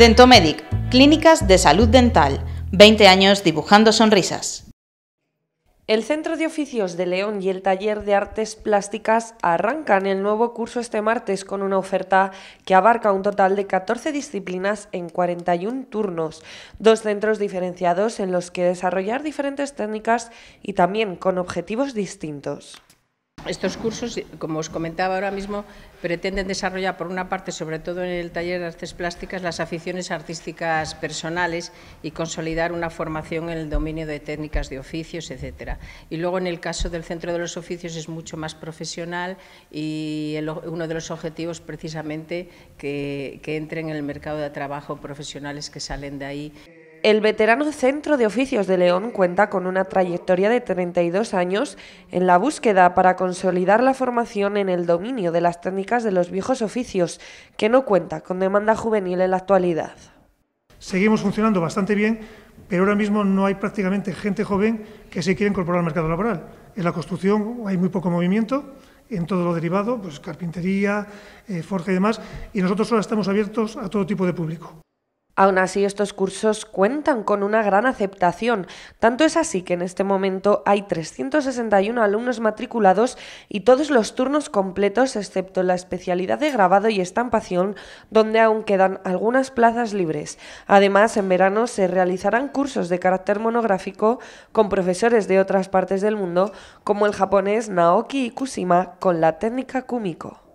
Dentomedic, Clínicas de Salud Dental, 20 años dibujando sonrisas. El Centro de Oficios de León y el Taller de Artes Plásticas arrancan el nuevo curso este martes con una oferta que abarca un total de 14 disciplinas en 41 turnos, dos centros diferenciados en los que desarrollar diferentes técnicas y también con objetivos distintos. Estos cursos, como os comentaba ahora mismo, pretenden desarrollar, por una parte, sobre todo en el taller de artes plásticas, las aficiones artísticas personales y consolidar una formación en el dominio de técnicas de oficios, etcétera. Y luego, en el caso del Centro de los Oficios, es mucho más profesional y uno de los objetivos, precisamente, que, que entren en el mercado de trabajo profesionales que salen de ahí. El veterano Centro de Oficios de León cuenta con una trayectoria de 32 años en la búsqueda para consolidar la formación en el dominio de las técnicas de los viejos oficios, que no cuenta con demanda juvenil en la actualidad. Seguimos funcionando bastante bien, pero ahora mismo no hay prácticamente gente joven que se quiera incorporar al mercado laboral. En la construcción hay muy poco movimiento, en todo lo derivado, pues carpintería, eh, forja y demás, y nosotros ahora estamos abiertos a todo tipo de público. Aún así, estos cursos cuentan con una gran aceptación. Tanto es así que en este momento hay 361 alumnos matriculados y todos los turnos completos, excepto la especialidad de grabado y estampación, donde aún quedan algunas plazas libres. Además, en verano se realizarán cursos de carácter monográfico con profesores de otras partes del mundo, como el japonés Naoki Ikushima con la técnica Kumiko.